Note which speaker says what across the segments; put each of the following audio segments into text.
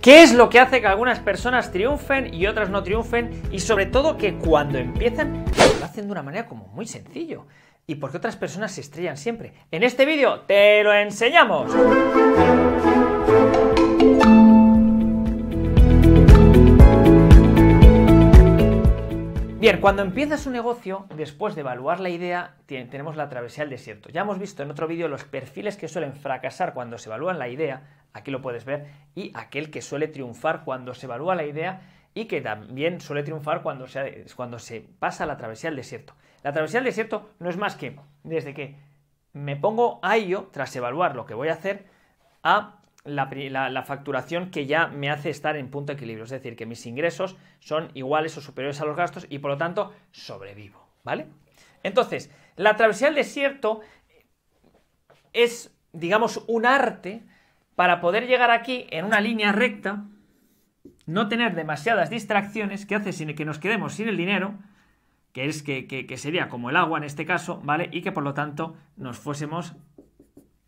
Speaker 1: ¿Qué es lo que hace que algunas personas triunfen y otras no triunfen? Y sobre todo que cuando empiezan lo hacen de una manera como muy sencillo. ¿Y por qué otras personas se estrellan siempre? En este vídeo te lo enseñamos. Bien, cuando empiezas un negocio, después de evaluar la idea, tenemos la travesía al desierto. Ya hemos visto en otro vídeo los perfiles que suelen fracasar cuando se evalúan la idea, aquí lo puedes ver, y aquel que suele triunfar cuando se evalúa la idea y que también suele triunfar cuando se, cuando se pasa la travesía al desierto. La travesía al desierto no es más que desde que me pongo a ello, tras evaluar lo que voy a hacer, a la, facturación que ya me hace estar en punto de equilibrio, es decir, que mis ingresos son iguales o superiores a los gastos y por lo tanto sobrevivo, ¿vale? Entonces, la travesía del desierto es, digamos, un arte para poder llegar aquí en una línea recta, no tener demasiadas distracciones que hace sin que nos quedemos sin el dinero, que es que sería como el agua en este caso, ¿vale? Y que por lo tanto nos fuésemos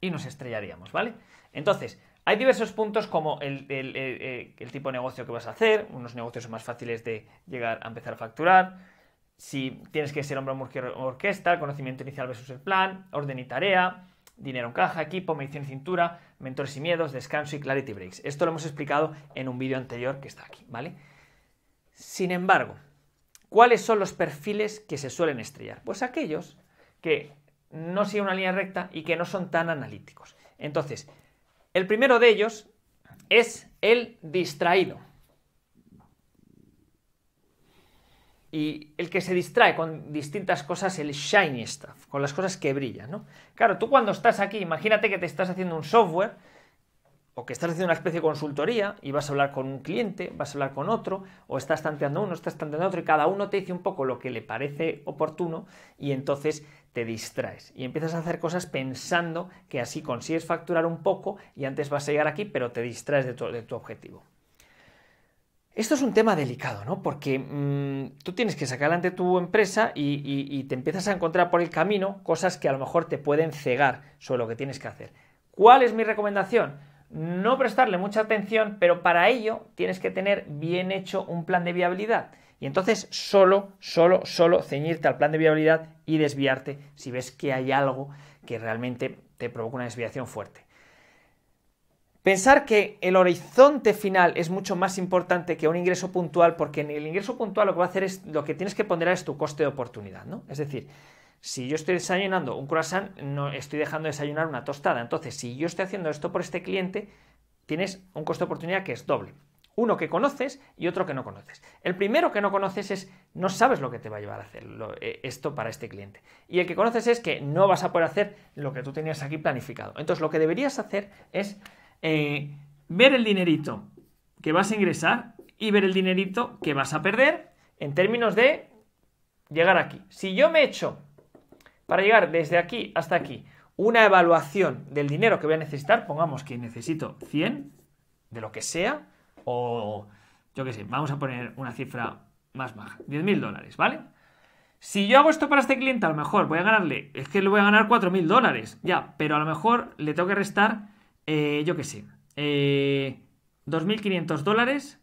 Speaker 1: y nos estrellaríamos, ¿vale? Entonces, hay diversos puntos como eh, eh, el, tipo de negocio que vas a hacer, unos negocios más fáciles de llegar a empezar a facturar, si tienes que ser hombre o orquesta, conocimiento inicial versus el plan, orden y tarea, dinero en caja, equipo, medición y cintura, mentores y miedos, descanso y clarity breaks. Esto lo hemos explicado en un vídeo anterior que está aquí, ¿vale? Sin embargo, ¿cuáles son los perfiles que se suelen estrellar? Pues aquellos que no siguen una línea recta y que no son tan analíticos. Entonces, el primero de ellos es el distraído. Y el que se distrae con distintas cosas, el shiny stuff, con las cosas que brillan, ¿no? Claro, tú cuando estás aquí, imagínate que te estás haciendo un software o que estás haciendo una especie de consultoría y vas a hablar con un cliente, vas a hablar con otro, o estás tanteando uno, estás tanteando otro, y cada uno te dice un poco lo que le parece oportuno y entonces te distraes y empiezas a hacer cosas pensando que así consigues facturar un poco y antes vas a llegar aquí, pero te distraes de tu, objetivo. Esto es un tema delicado, ¿no? Porque mm, tú tienes que sacar adelante tu empresa y te empiezas a encontrar por el camino cosas que a lo mejor te pueden cegar sobre lo que tienes que hacer. ¿Cuál es mi recomendación? no prestarle mucha atención, pero para ello tienes que tener bien hecho un plan de viabilidad. Y entonces solo, solo, solo ceñirte al plan de viabilidad y desviarte si ves que hay algo que realmente te provoca una desviación fuerte. Pensar que el horizonte final es mucho más importante que un ingreso puntual, porque en el ingreso puntual lo que va a hacer es lo que tienes que ponderar es tu coste de oportunidad, ¿no? Es decir, si yo estoy desayunando un croissant, no estoy dejando desayunar una tostada. Entonces, si yo estoy haciendo esto por este cliente, tienes un costo de oportunidad que es doble. Uno que conoces y otro que no conoces. El primero que no conoces es no sabes lo que te va a llevar a hacer eh, esto para este cliente. Y el que conoces es que no vas a poder hacer lo que tú tenías aquí planificado. Entonces lo que deberías hacer es eh, ver el dinerito que vas a ingresar y ver el dinerito que vas a perder en términos de llegar aquí. Si yo me echo para llegar desde aquí hasta aquí una evaluación del dinero que voy a necesitar, pongamos que necesito 100, de lo que sea, o yo qué sé, vamos a poner una cifra más baja, 10.000 dólares, ¿vale? Si yo hago esto para este cliente, a lo mejor voy a ganarle, es que le voy a ganar 4.000 dólares, ya, pero a lo mejor le tengo que restar, eh, yo qué sé, 2.500 eh, dólares,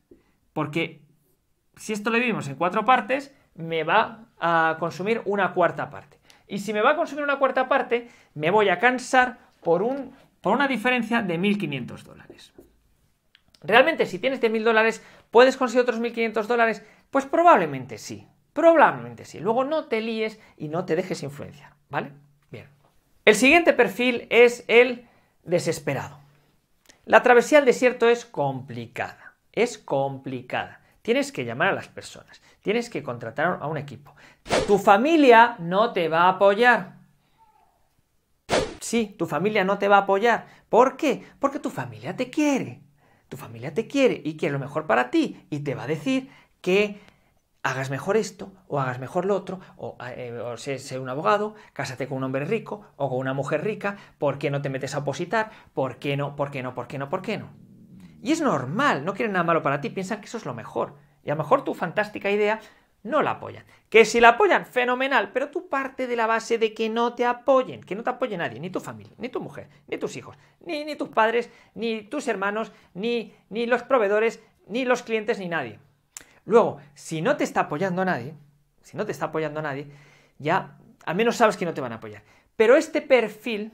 Speaker 1: porque si esto lo vivimos en cuatro partes, me va a consumir una cuarta parte. Y si me va a consumir una cuarta parte, me voy a cansar por, una diferencia de 1.500 dólares. ¿Realmente si tienes 1.000 dólares puedes conseguir otros 1.500 dólares? Pues probablemente sí, probablemente sí. Luego no te líes y no te dejes influenciar, ¿vale? Bien. El siguiente perfil es el desesperado. La travesía al desierto es complicada, es complicada. Tienes que llamar a las personas, tienes que contratar a un equipo. Tu familia no te va a apoyar. Sí, tu familia no te va a apoyar. ¿Por qué? Porque tu familia te quiere. Tu familia te quiere y quiere lo mejor para ti y te va a decir que hagas mejor esto o hagas mejor lo otro, o, eh, sea, un abogado, cásate con un hombre rico o con una mujer rica, ¿por qué no te metes a opositar? ¿Por qué no? ¿Por qué no? ¿Por qué no? ¿Por qué no? Y es normal, no quieren nada malo para ti, piensan que eso es lo mejor. Y a lo mejor tu fantástica idea no la apoyan. Que si la apoyan, fenomenal, pero tú parte de la base de que no te apoyen, que no te apoye nadie, ni tu familia, ni tu mujer, ni tus hijos, ni, ni tus padres, ni tus hermanos, ni, ni los proveedores, ni los clientes, ni nadie. Luego, si no te está apoyando nadie, si no te está apoyando nadie, ya al menos sabes que no te van a apoyar. Pero este perfil,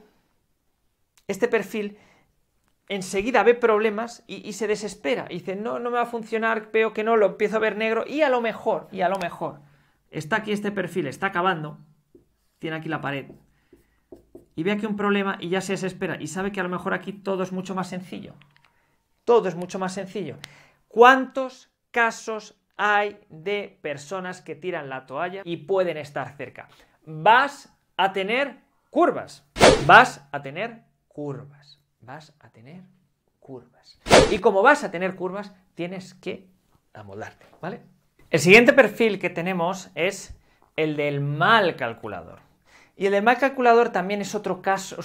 Speaker 1: este perfil enseguida ve problemas y, se desespera. Y dice, no, no me va a funcionar, veo que no, lo empiezo a ver negro y a lo mejor, y a lo mejor. Está aquí este perfil, está acabando, tiene aquí la pared. Y ve aquí un problema y ya se desespera y sabe que a lo mejor aquí todo es mucho más sencillo. Todo es mucho más sencillo. ¿Cuántos casos hay de personas que tiran la toalla y pueden estar cerca? Vas a tener curvas. Vas a tener curvas vas a tener curvas. Y como vas a tener curvas, tienes que amoldarte, ¿vale? El siguiente perfil que tenemos es el del mal calculador. Y el del mal calculador también es otro caso,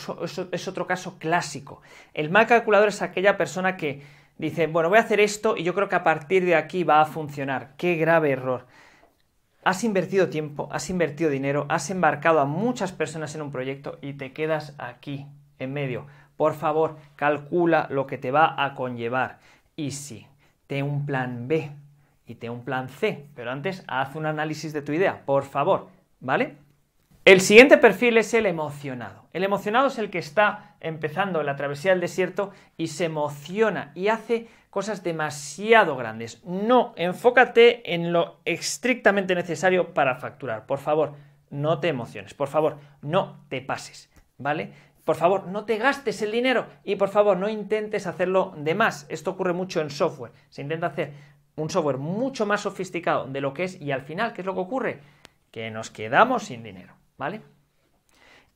Speaker 1: es otro caso clásico. El mal calculador es aquella persona que dice, bueno, voy a hacer esto y yo creo que a partir de aquí va a funcionar. Qué grave error. Has invertido tiempo, has invertido dinero, has embarcado a muchas personas en un proyecto y te quedas aquí, en medio. Por favor, calcula lo que te va a conllevar. Y sí, ten un plan B y ten un plan C, pero antes haz un análisis de tu idea, por favor, ¿vale? El siguiente perfil es el emocionado. El emocionado es el que está empezando la travesía del desierto y se emociona y hace cosas demasiado grandes. No, enfócate en lo estrictamente necesario para facturar. Por favor, no te emociones. Por favor, no te pases. ¿Vale? Por favor, no te gastes el dinero y por favor, no intentes hacerlo de más. Esto ocurre mucho en software. Se intenta hacer un software mucho más sofisticado de lo que es y al final, ¿qué es lo que ocurre? Que nos quedamos sin dinero, ¿vale?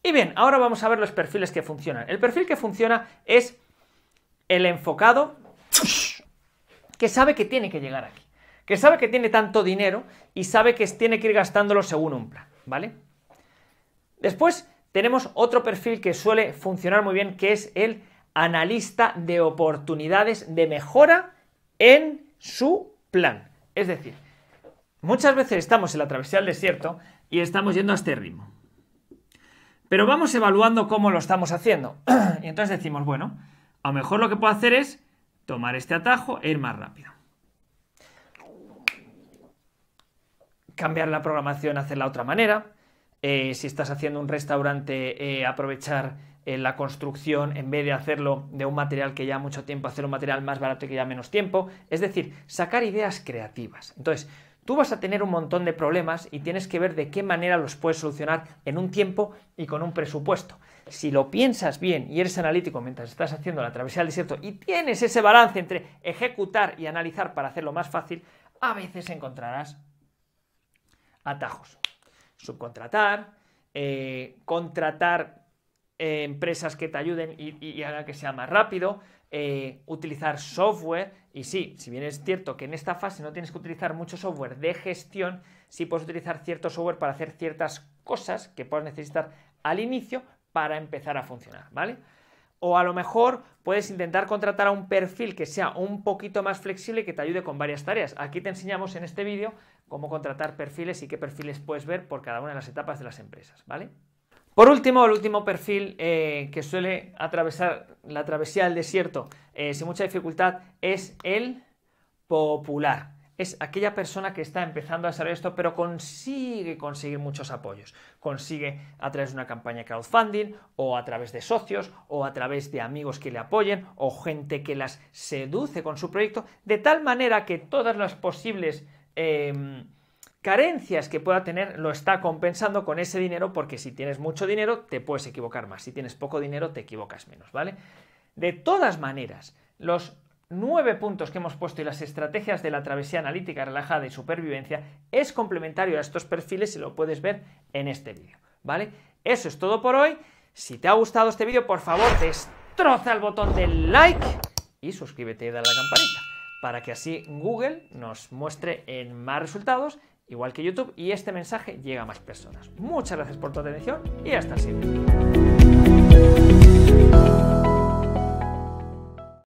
Speaker 1: Y bien, ahora vamos a ver los perfiles que funcionan. El perfil que funciona es el enfocado que sabe que tiene que llegar aquí, que sabe que tiene tanto dinero y sabe que tiene que ir gastándolo según un plan, ¿vale? Después tenemos otro perfil que suele funcionar muy bien, que es el analista de oportunidades de mejora en su plan. Es decir, muchas veces estamos en la travesía del desierto y estamos yendo a este ritmo. Pero vamos evaluando cómo lo estamos haciendo. y entonces decimos, bueno, a lo mejor lo que puedo hacer es tomar este atajo e ir más rápido. Cambiar la programación, hacerla de otra manera eh, si estás haciendo un restaurante, eh, aprovechar eh, la construcción en vez de hacerlo de un material que ya mucho tiempo, hacer un material más barato que ya menos tiempo. Es decir, sacar ideas creativas. Entonces, tú vas a tener un montón de problemas y tienes que ver de qué manera los puedes solucionar en un tiempo y con un presupuesto. Si lo piensas bien y eres analítico mientras estás haciendo la travesía del desierto y tienes ese balance entre ejecutar y analizar para hacerlo más fácil, a veces encontrarás atajos subcontratar, eh, contratar eh, empresas que te ayuden y, y, haga que sea más rápido, eh, utilizar software. Y sí, si bien es cierto que en esta fase no tienes que utilizar mucho software de gestión, sí puedes utilizar cierto software para hacer ciertas cosas que puedas necesitar al inicio para empezar a funcionar, ¿vale? O a lo mejor puedes intentar contratar a un perfil que sea un poquito más flexible y que te ayude con varias tareas. Aquí te enseñamos en este vídeo cómo contratar perfiles y qué perfiles puedes ver por cada una de las etapas de las empresas, ¿vale? Por último, el último perfil eh, que suele atravesar la travesía del desierto eh, sin mucha dificultad es el popular es aquella persona que está empezando a hacer esto, pero consigue conseguir muchos apoyos. Consigue a través de una campaña de crowdfunding, o a través de socios, o a través de amigos que le apoyen, o gente que las seduce con su proyecto, de tal manera que todas las posibles em, carencias que pueda tener lo está compensando con ese dinero, porque si tienes mucho dinero te puedes equivocar más, si tienes poco dinero te equivocas menos, ¿vale? De todas maneras, los nueve puntos que hemos puesto y las estrategias de la travesía analítica relajada y supervivencia es complementario a estos perfiles y lo puedes ver en este vídeo, ¿vale? Eso es todo por hoy. Si te ha gustado este vídeo, por favor, destroza el botón de like y suscríbete y dale a la campanita para que así Google nos muestre en más resultados, igual que YouTube, y este mensaje llega a más personas. Muchas gracias por tu atención y hasta el siguiente.